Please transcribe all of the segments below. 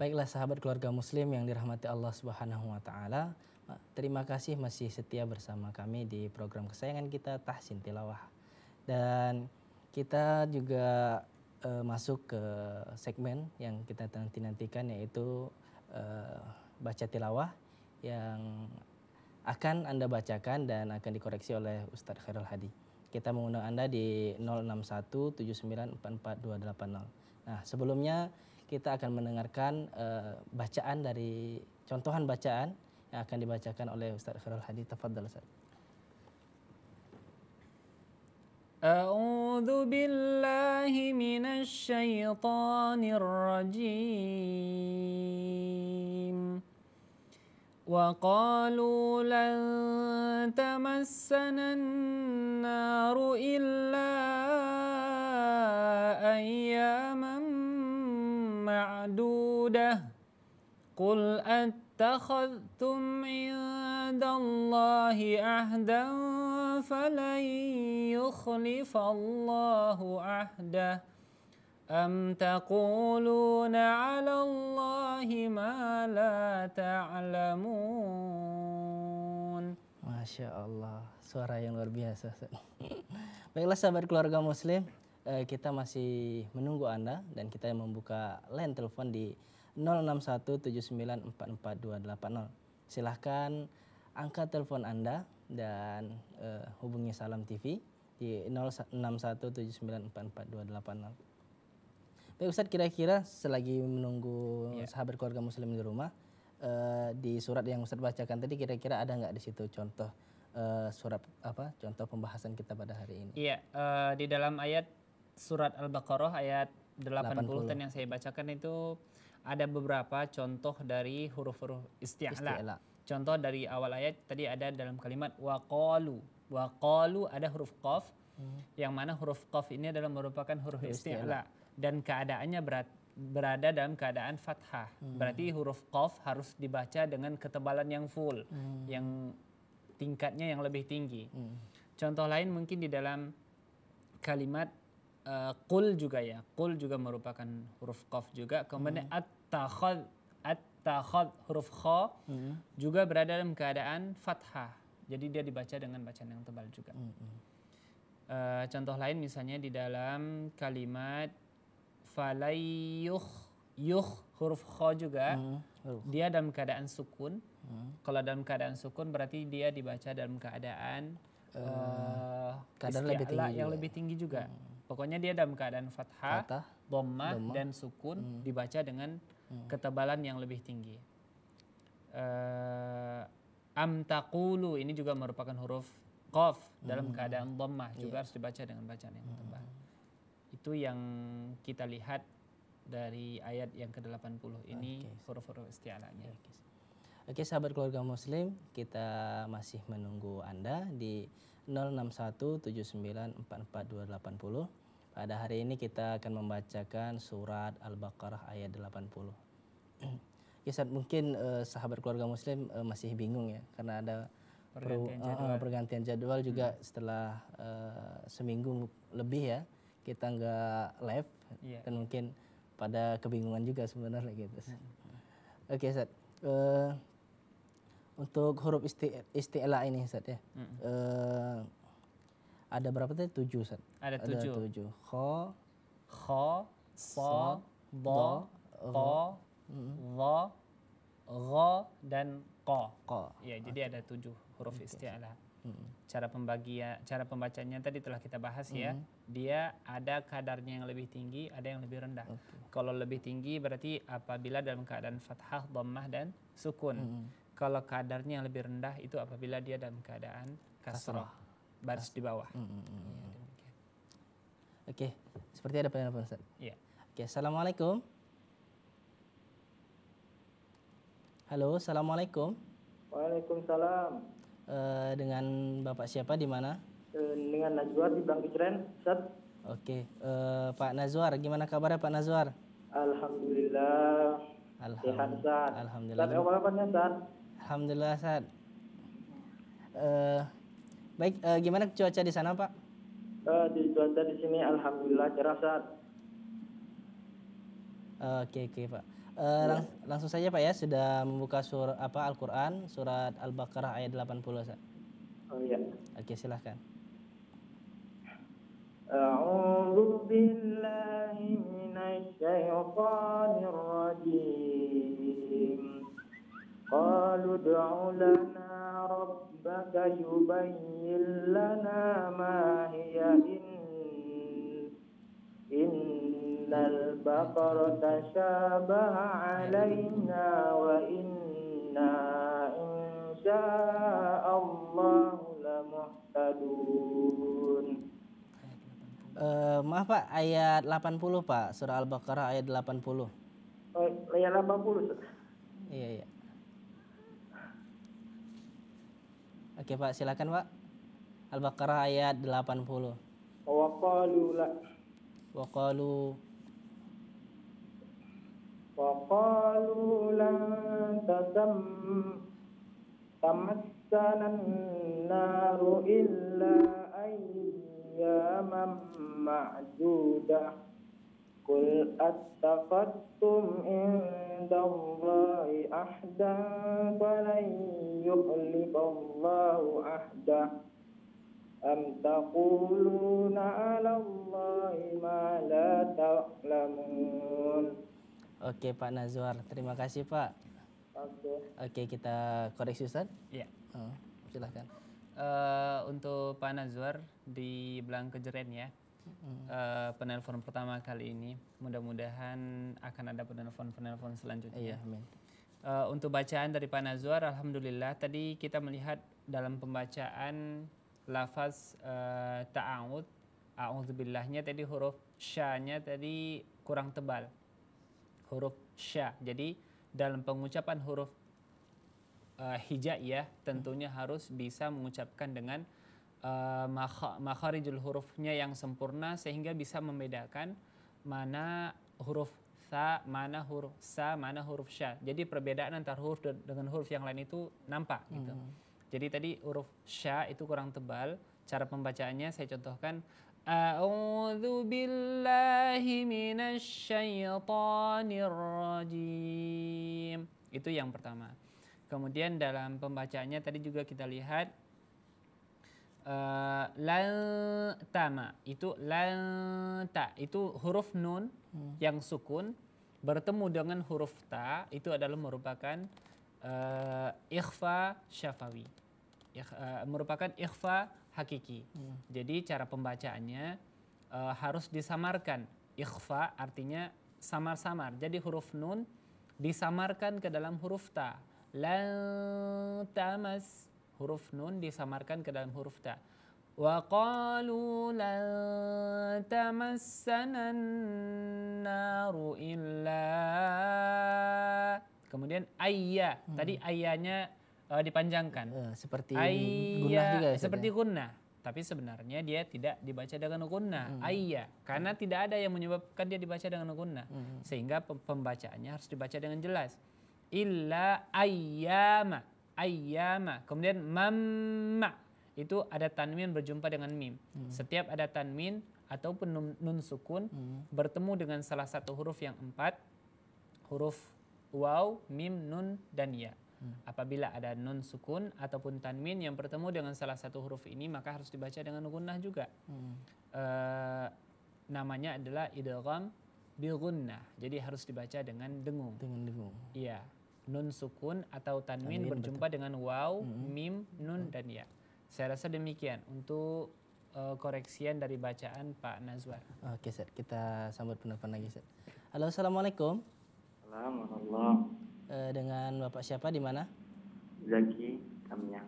Baiklah sahabat keluarga muslim yang dirahmati Allah Subhanahu wa taala, terima kasih masih setia bersama kami di program kesayangan kita Tahsin Tilawah. Dan kita juga e, masuk ke segmen yang kita nantikan yaitu e, baca tilawah yang akan Anda bacakan dan akan dikoreksi oleh Ustadz Khairul Hadi. Kita mengundang Anda di 061 Nah, sebelumnya kita akan mendengarkan uh, bacaan dari contohan bacaan yang akan dibacakan oleh Ustaz Khairul Hadi. Tafadhal Ustaz. أعوذ بالله من الشيطان الرجيم وقالوا لن تمسنا النار إلا أياما معدودة قل أتخذتم عند الله عهدا فلن يخلف الله عهده أم تقولون على الله ما لا تعلمون Masya Allah, suara yang luar biasa. Baiklah sahabat keluarga muslim, Eh, kita masih menunggu Anda dan kita membuka line telepon di 0617944280. Silahkan angkat telepon Anda dan eh, hubungi Salam TV di 0617944280. Baik Ustaz, kira-kira selagi menunggu yeah. sahabat keluarga muslim di rumah, uh, di surat yang Ustaz bacakan tadi kira-kira ada nggak di situ contoh uh, surat apa contoh pembahasan kita pada hari ini? Iya, uh, di dalam ayat surat Al-Baqarah ayat 80, dan yang saya bacakan itu ada beberapa contoh dari huruf-huruf isti'la. Isti Contoh dari awal ayat tadi ada dalam kalimat waqalu. Waqalu ada huruf qaf hmm. yang mana huruf qaf ini adalah merupakan huruf isti'la dan keadaannya berat, berada dalam keadaan fathah. Hmm. Berarti huruf qaf harus dibaca dengan ketebalan yang full, hmm. yang tingkatnya yang lebih tinggi. Hmm. Contoh lain mungkin di dalam kalimat uh, juga ya. Kul juga merupakan huruf qaf juga. Kemudian hmm. at-takhad at-takhad huruf kha hmm. juga berada dalam keadaan fathah. Jadi dia dibaca dengan bacaan yang tebal juga. Hmm. Uh, contoh lain misalnya di dalam kalimat falayuh yuh huruf kha juga hmm. dia dalam keadaan sukun. Hmm. Kalau dalam keadaan sukun berarti dia dibaca dalam keadaan uh, uh, keadaan lebih tinggi yang juga. lebih ya. tinggi juga. Hmm Pokoknya dia dalam keadaan fathah, fathah dhamma, dhamma, dan sukun hmm. dibaca dengan hmm. ketebalan yang lebih tinggi. Uh, eh, Amtaqulu ini juga merupakan huruf qaf dalam hmm. keadaan dhammah juga yeah. harus dibaca dengan bacaan yang tebal. Hmm. Itu yang kita lihat dari ayat yang ke-80 ini okay. huruf-huruf Oke Okay. Oke sahabat keluarga muslim, kita masih menunggu Anda di 061 79 44 280. Pada hari ini kita akan membacakan surat Al-Baqarah ayat 80. ya saat mungkin eh, sahabat keluarga muslim eh, masih bingung ya karena ada pergantian eh, jadwal, Eh, pergantian jadwal juga hmm. setelah eh, seminggu lebih ya kita nggak live yeah. dan mungkin pada kebingungan juga sebenarnya gitu. Hmm. Oke, okay, Ustaz. Eh, untuk huruf isti ini Ustaz ya. Hmm. Eh, ada berapa tadi? Tujuh, Ustaz. Ada tujuh. Ada tujuh. Kho. Kho. So. Do. Ko. Lo. Go. Dan ko. Ko. Ya, jadi ada tujuh huruf okay. isti'lah. Hmm. Cara pembagian, cara pembacanya tadi telah kita bahas hmm. ya. Mm-hmm. Dia ada kadarnya yang lebih tinggi, ada yang lebih rendah. Okay. Kalau lebih tinggi berarti apabila dalam keadaan fathah, dhammah dan sukun. Hmm. Kalau kadarnya yang lebih rendah itu apabila dia dalam keadaan kasrah. kasrah baris di bawah. Hmm, hmm, hmm. Ya, Oke, seperti ada penelpon Ustaz. Ya. Oke, Assalamualaikum. Halo, Assalamualaikum. Waalaikumsalam. Uh, dengan Bapak siapa di mana? Uh, dengan Nazwar di Bangki Keren, Ustaz. Oke, uh, Pak Nazwar, gimana kabarnya Pak Nazwar? Alhamdulillah. Alhamdulillah. Sehat, Alhamdulillah. Ustaz, apa kabarnya, Ustaz? Alhamdulillah, Ustaz. Uh, Baik, e, gimana cuaca di sana, Pak? E, di cuaca di sini alhamdulillah cerah saat. Oke, oke, Pak. E, ya. lang iya. langsung saja Pak ya, sudah membuka sur apa Al-Qur'an surat Al-Baqarah ayat 80, Ustaz. Oh iya. Oke, silahkan. أعوذ Billahi من الشيطان الرجيم قالوا ادع لنا yubayyin. فاجعل لنا ما هي إن, إن البقر تشابه علينا وإنا إن شاء الله لمهتدون Uh, maaf Pak, ayat 80 Pak, surah Al-Baqarah ayat 80. Oh, ayat 80. Iya, iya. Oke Pak, silakan Pak. Al-Baqarah ayat 80. Waqalu la Waqalu Waqalu lan tasam tamassana an-naru illa ayyaman ma'duda. Qul attaqattum inda Allahi ahdan falan yukhlifa Allahu ahdah أم تقولون على الله ما لا تعلمون Oke Pak Nazwar, terima kasih Pak. Oke. Oke kita koreksi Ustaz. Iya. Oh, silahkan. Uh, eh, untuk Pak Nazwar di Belang Kejeren ya, uh, penelpon pertama kali ini. Mudah-mudahan akan ada penelpon-penelpon selanjutnya. Iya, amin. Uh, untuk bacaan dari Pak Nazwar, Alhamdulillah tadi kita melihat dalam pembacaan lafaz uh, eh, ta'awud a'udzubillahnya tadi huruf sya nya tadi kurang tebal huruf sya jadi dalam pengucapan huruf uh, eh, hijaiyah tentunya hmm. harus bisa mengucapkan dengan uh, makharijul hurufnya yang sempurna sehingga bisa membedakan mana huruf sa mana huruf sa mana huruf sya jadi perbedaan antara huruf dengan huruf yang lain itu nampak gitu hmm. Jadi tadi huruf sya itu kurang tebal. Cara pembacaannya saya contohkan A'udhu billahi rajim. Itu yang pertama. Kemudian dalam pembacaannya tadi juga kita lihat uh, eh, lantama itu lanta itu huruf nun hmm. yang sukun bertemu dengan huruf ta itu adalah merupakan uh, ikhfa syafawi uh, merupakan ikhfa hakiki. Hmm. Jadi cara pembacaannya uh, harus disamarkan. Ikhfa artinya samar-samar. Jadi huruf nun disamarkan ke dalam huruf ta. Lan tamas huruf nun disamarkan ke dalam huruf ta. Wa qalu lan tamassana naru illa Kemudian ayya. Hmm. Tadi ayatnya uh, dipanjangkan. Uh, seperti Ayya, juga ya, Seperti ya? Tapi sebenarnya dia tidak dibaca dengan gunnah. Hmm. Ayya. Karena tidak ada yang menyebabkan dia dibaca dengan gunnah. Hmm. Sehingga pembacaannya harus dibaca dengan jelas. Illa ayyama. Ayyama. Kemudian mamma. Itu ada tanwin berjumpa dengan mim. Hmm. Setiap ada tanwin ataupun nun, nun sukun hmm. bertemu dengan salah satu huruf yang empat. Huruf waw, mim, nun, dan ya. Hmm. Apabila ada non sukun ataupun tanwin yang bertemu dengan salah satu huruf ini maka harus dibaca dengan gunnah juga. Hmm. E, namanya adalah idgham bi gunnah. Jadi harus dibaca dengan dengung. Dengan dengung. Iya. Nun sukun atau tanwin, tanwin berjumpa betul. dengan waw, hmm. mim, nun hmm. dan ya. Saya rasa demikian untuk uh, koreksian dari bacaan Pak Nazwar. Oke, Set. Kita sambut penelpon lagi, Set. Halo, Assalamualaikum. Assalamualaikum uh, dengan Bapak siapa di mana? Zaki Tamiang.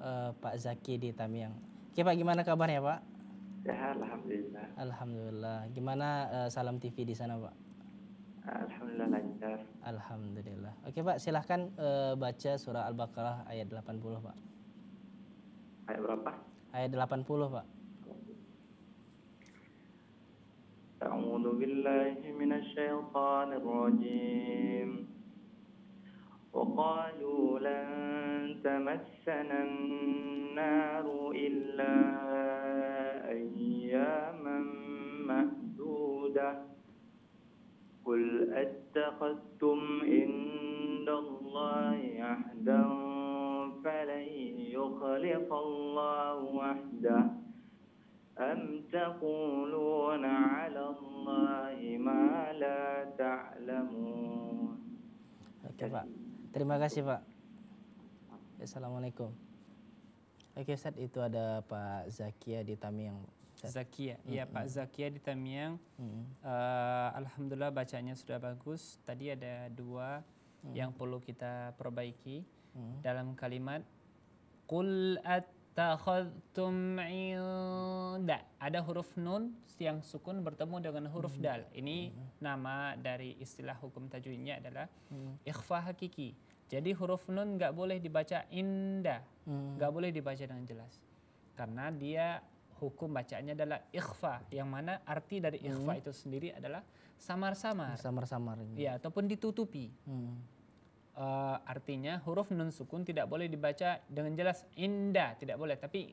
Uh, Pak Zaki di Tamiang. Oke Pak, gimana kabarnya Pak? Sehat, Alhamdulillah. Alhamdulillah. Gimana uh, Salam TV di sana Pak? Alhamdulillah lancar. Alhamdulillah. Oke Pak, silahkan uh, baca surah Al-Baqarah ayat 80 Pak. Ayat berapa? Ayat 80 Pak. أعوذ بالله من الشيطان وقالوا لن تمسنا النار إلا أياما محدودة قل أتخذتم عند الله عهدا فلن يخلف الله وحده أم تقولون على الله ما لا تعلمون Terima kasih Pak. Assalamualaikum. Oke Ustaz, itu ada Pak Zakia di Tamiang. Zakia, iya mm -hmm. Pak Zakia di Tamiang. Mm -hmm. uh, Alhamdulillah bacanya sudah bagus. Tadi ada dua mm -hmm. yang perlu kita perbaiki. Mm -hmm. Dalam kalimat, Qul at takhadtum inda ada huruf nun yang sukun bertemu dengan huruf hmm. dal ini hmm. nama dari istilah hukum tajwidnya adalah hmm. ikhfa hakiki jadi huruf nun nggak boleh dibaca inda hmm. nggak hmm. boleh dibaca dengan jelas karena dia hukum bacaannya adalah ikhfa yang mana arti dari ikhfa hmm. itu sendiri adalah samar-samar samar-samar ya ataupun ditutupi hmm Uh, artinya huruf nun sukun tidak boleh dibaca dengan jelas indah tidak boleh tapi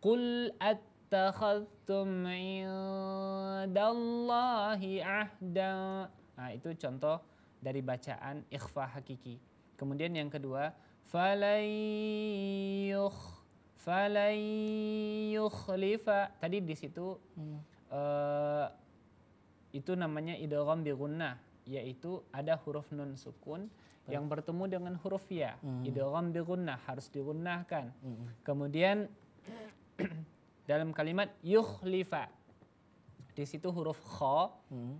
qul attakhadtum indallahi ahda nah, itu contoh dari bacaan ikhfa hakiki kemudian yang kedua falayukh falayukhlifa tadi di situ hmm. uh, itu namanya idgham bi gunnah yaitu ada huruf nun sukun Betul. yang bertemu dengan huruf ya. -hmm. Idgham bi harus digunnahkan. -hmm. Kemudian dalam kalimat yukhlifa di situ huruf kha hmm.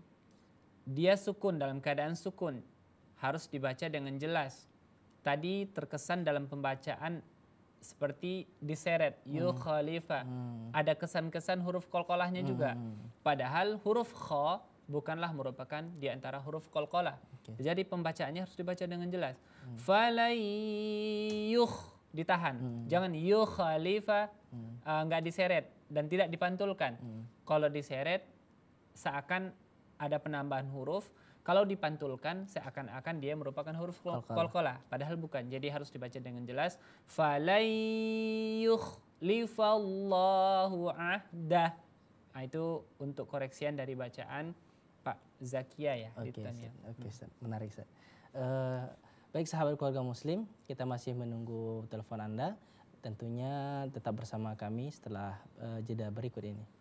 dia sukun dalam keadaan sukun harus dibaca dengan jelas. Tadi terkesan dalam pembacaan seperti diseret hmm. yukhlifa. Hmm. Ada kesan-kesan huruf kolkolahnya hmm. juga. Padahal huruf kha bukanlah merupakan di antara huruf kolkola. Okay. Jadi pembacaannya harus dibaca dengan jelas. Hmm. Falayyuh ditahan. Hmm. Jangan yuh khalifa hmm. uh, nggak diseret dan tidak dipantulkan. Hmm. Kalau diseret seakan ada penambahan huruf. Kalau dipantulkan seakan-akan dia merupakan huruf kolkola, padahal bukan. Jadi harus dibaca dengan jelas. Falayyuh lifallahu ahdah. Nah, itu untuk koreksian dari bacaan Pak Zakia ya okay, ditanya. Oke, okay, hmm. Ustaz. menarik Uh, baik sahabat keluarga muslim, kita masih menunggu telepon Anda. Tentunya tetap bersama kami setelah uh, jeda berikut ini.